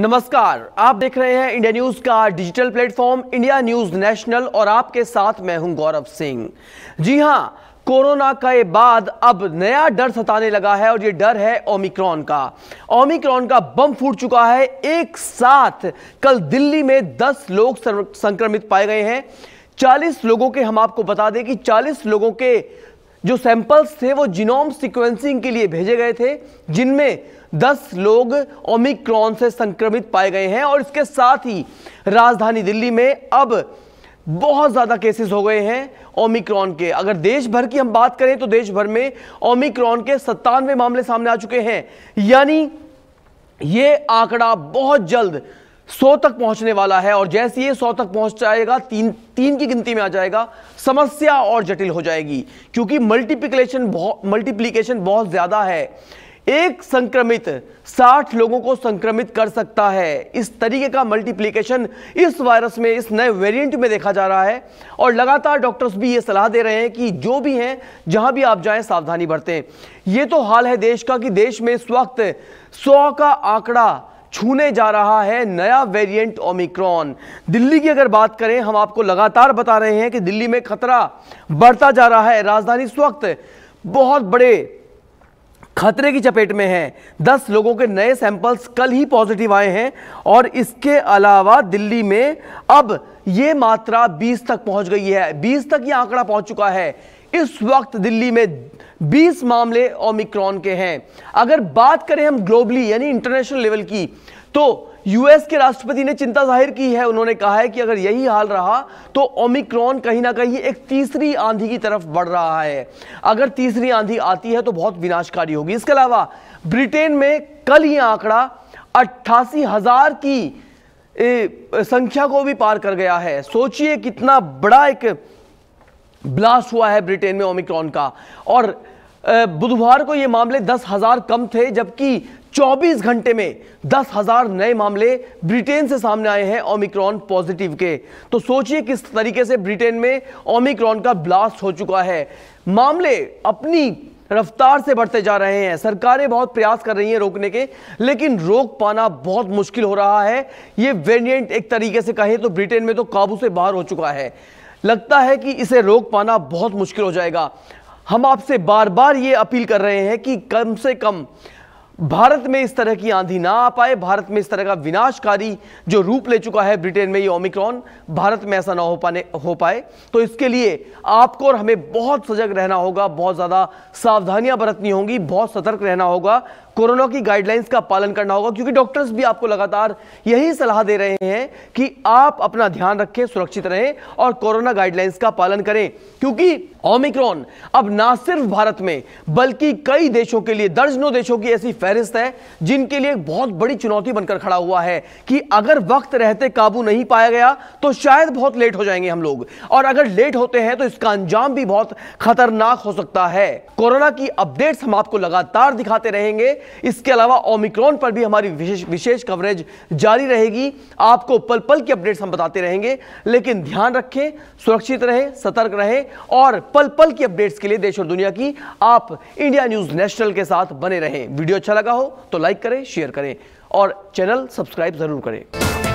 नमस्कार आप देख रहे हैं इंडिया न्यूज का digital platform India news national और आपके साथ मैं हूं गौरव सिंह जी हां कोरोना ये बाद अब नया डर सताने लगा है और ये डर है ओमिक्रॉन का ओमिक्रॉन का बम फूट चुका है एक साथ कल दिल्ली में 10 लोग संक्रमित पाए गए हैं 40 लोगों के हम आपको बता दें कि 40 लोगों के जो सैंपल्स थे वो जीनोम सीक्वेंसिंग के लिए भेजे गए थे जिनमें 10 लोग ओमिक्रॉन से संक्रमित पाए गए हैं और इसके साथ ही राजधानी दिल्ली में अब बहुत ज़्यादा केसेस हो गए हैं ओमिक्रॉन के अगर देश भर की हम बात करें तो देश भर में ओमिक्रॉन के सत्तानवे मामले सामने आ चुके हैं यानी ये आंकड़ा बहुत जल्द सौ तक पहुंचने वाला है और जैसे ये सौ तक पहुंच जाएगा तीन तीन की गिनती में आ जाएगा समस्या और जटिल हो जाएगी क्योंकि मल्टीप्लिकेशन बहुत मल्टीप्लीकेशन बहुत ज़्यादा है एक संक्रमित 60 लोगों को संक्रमित कर सकता है इस तरीके का मल्टीप्लीकेशन इस वायरस में इस नए वेरिएंट में देखा जा रहा है और लगातार डॉक्टर्स भी ये सलाह दे रहे हैं कि जो भी हैं जहां भी आप जाएं सावधानी बरतें ये तो हाल है देश का कि देश में इस वक्त 100 का आंकड़ा छूने जा रहा है नया वेरिएंट ओमिक्रॉन दिल्ली की अगर बात करें हम आपको लगातार बता रहे हैं कि दिल्ली में खतरा बढ़ता जा रहा है राजधानी इस वक्त बहुत बड़े खतरे की चपेट में है दस लोगों के नए सैंपल्स कल ही पॉजिटिव आए हैं और इसके अलावा दिल्ली में अब ये मात्रा 20 तक पहुंच गई है 20 तक ये आंकड़ा पहुंच चुका है इस वक्त दिल्ली में 20 मामले ओमिक्रॉन के हैं अगर बात करें हम ग्लोबली यानी इंटरनेशनल लेवल की तो यूएस के राष्ट्रपति ने चिंता जाहिर की है उन्होंने कहा है कि अगर यही हाल रहा तो ओमिक्रॉन कहीं ना कहीं एक तीसरी आंधी की तरफ बढ़ रहा है अगर तीसरी आंधी आती है तो बहुत विनाशकारी होगी इसके अलावा ब्रिटेन में कल ये आंकड़ा अट्ठासी हजार की संख्या को भी पार कर गया है सोचिए कितना बड़ा एक ब्लास्ट हुआ है ब्रिटेन में ओमिक्रॉन का और बुधवार को ये मामले दस हजार कम थे जबकि 24 घंटे में दस हजार नए मामले ब्रिटेन से सामने आए हैं ओमिक्रॉन पॉजिटिव के तो सोचिए किस तरीके से ब्रिटेन में ओमिक्रॉन का ब्लास्ट हो चुका है मामले अपनी रफ्तार से बढ़ते जा रहे हैं सरकारें बहुत प्रयास कर रही हैं रोकने के लेकिन रोक पाना बहुत मुश्किल हो रहा है ये वेरिएंट एक तरीके से कहें तो ब्रिटेन में तो काबू से बाहर हो चुका है लगता है कि इसे रोक पाना बहुत मुश्किल हो जाएगा हम आपसे बार बार ये अपील कर रहे हैं कि कम से कम भारत में इस तरह की आंधी ना आ पाए भारत में इस तरह का विनाशकारी जो रूप ले चुका है ब्रिटेन में ये ओमिक्रॉन भारत में ऐसा ना हो पाने हो पाए तो इसके लिए आपको और हमें बहुत सजग रहना होगा बहुत ज़्यादा सावधानियां बरतनी होंगी बहुत सतर्क रहना होगा कोरोना की गाइडलाइंस का पालन करना होगा क्योंकि डॉक्टर्स भी आपको लगातार यही सलाह दे रहे हैं कि आप अपना ध्यान रखें सुरक्षित रहें और कोरोना गाइडलाइंस का पालन करें क्योंकि ओमिक्रॉन अब ना सिर्फ भारत में बल्कि कई देशों के लिए दर्जनों देशों की ऐसी फहरिस्त है जिनके लिए बहुत बड़ी चुनौती बनकर खड़ा हुआ है कि अगर वक्त रहते काबू नहीं पाया गया तो शायद बहुत लेट हो जाएंगे हम लोग और अगर लेट होते हैं तो इसका अंजाम भी बहुत खतरनाक हो सकता है कोरोना की अपडेट्स हम आपको लगातार दिखाते रहेंगे इसके अलावा ओमिक्रॉन पर भी हमारी विशेष विशेष कवरेज जारी रहेगी आपको पल पल की अपडेट्स हम बताते रहेंगे लेकिन ध्यान रखें सुरक्षित रहें सतर्क रहें और पल पल की अपडेट्स के लिए देश और दुनिया की आप इंडिया न्यूज़ नेशनल के साथ बने रहें वीडियो अच्छा लगा हो तो लाइक करें शेयर करें और चैनल सब्सक्राइब ज़रूर करें